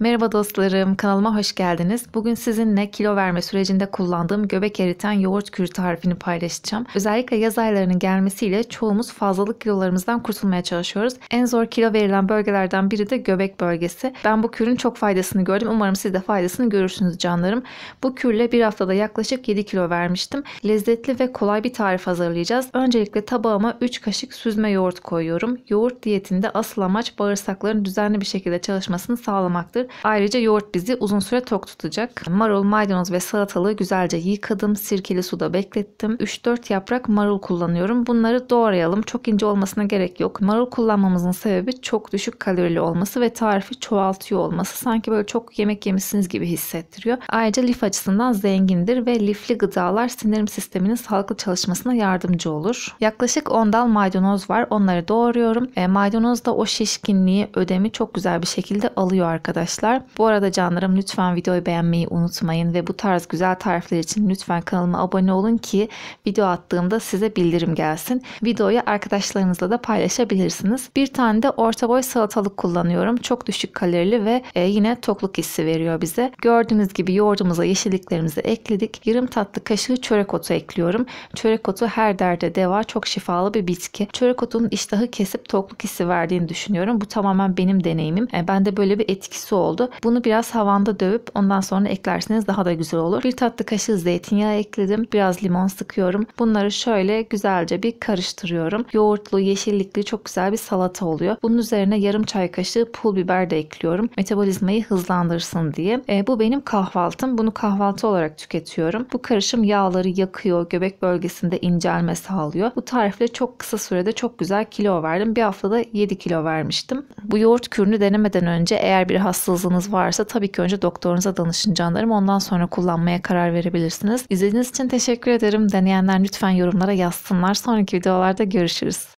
Merhaba dostlarım, kanalıma hoş geldiniz. Bugün sizinle kilo verme sürecinde kullandığım göbek eriten yoğurt kürü tarifini paylaşacağım. Özellikle yaz aylarının gelmesiyle çoğumuz fazlalık kilolarımızdan kurtulmaya çalışıyoruz. En zor kilo verilen bölgelerden biri de göbek bölgesi. Ben bu kürün çok faydasını gördüm. Umarım siz de faydasını görürsünüz canlarım. Bu kürle bir haftada yaklaşık 7 kilo vermiştim. Lezzetli ve kolay bir tarif hazırlayacağız. Öncelikle tabağıma 3 kaşık süzme yoğurt koyuyorum. Yoğurt diyetinde asıl amaç bağırsakların düzenli bir şekilde çalışmasını sağlamaktır. Ayrıca yoğurt bizi uzun süre tok tutacak. Marul, maydanoz ve salatalığı güzelce yıkadım. Sirkeli suda beklettim. 3-4 yaprak marul kullanıyorum. Bunları doğrayalım. Çok ince olmasına gerek yok. Marul kullanmamızın sebebi çok düşük kalorili olması ve tarifi çoğaltıyor olması. Sanki böyle çok yemek yemişsiniz gibi hissettiriyor. Ayrıca lif açısından zengindir ve lifli gıdalar sindirim sisteminin sağlıklı çalışmasına yardımcı olur. Yaklaşık 10 dal maydanoz var. Onları doğruyorum. E, maydanoz da o şişkinliği, ödemi çok güzel bir şekilde alıyor arkadaşlar arkadaşlar. Bu arada canlarım lütfen videoyu beğenmeyi unutmayın ve bu tarz güzel tarifler için lütfen kanalıma abone olun ki video attığımda size bildirim gelsin. Videoyu arkadaşlarınızla da paylaşabilirsiniz. Bir tane de orta boy salatalık kullanıyorum. Çok düşük kalorili ve e, yine tokluk hissi veriyor bize. Gördüğünüz gibi yoğurdumuza yeşilliklerimizi ekledik. Yarım tatlı kaşığı çörek otu ekliyorum. Çörek otu her derde deva çok şifalı bir bitki. Çörek otunun iştahı kesip tokluk hissi verdiğini düşünüyorum. Bu tamamen benim deneyimim. E, ben de böyle bir etkisi oldu oldu. Bunu biraz havanda dövüp ondan sonra eklerseniz daha da güzel olur. Bir tatlı kaşığı zeytinyağı ekledim. Biraz limon sıkıyorum. Bunları şöyle güzelce bir karıştırıyorum. Yoğurtlu, yeşillikli çok güzel bir salata oluyor. Bunun üzerine yarım çay kaşığı pul biber de ekliyorum. Metabolizmayı hızlandırsın diye. E, bu benim kahvaltım. Bunu kahvaltı olarak tüketiyorum. Bu karışım yağları yakıyor. Göbek bölgesinde incelme sağlıyor. Bu tarifle çok kısa sürede çok güzel kilo verdim. Bir haftada 7 kilo vermiştim. Bu yoğurt kürünü denemeden önce eğer bir hastalık rahatsızlığınız varsa tabii ki önce doktorunuza danışın canlarım. Ondan sonra kullanmaya karar verebilirsiniz. İzlediğiniz için teşekkür ederim. Deneyenler lütfen yorumlara yazsınlar. Sonraki videolarda görüşürüz.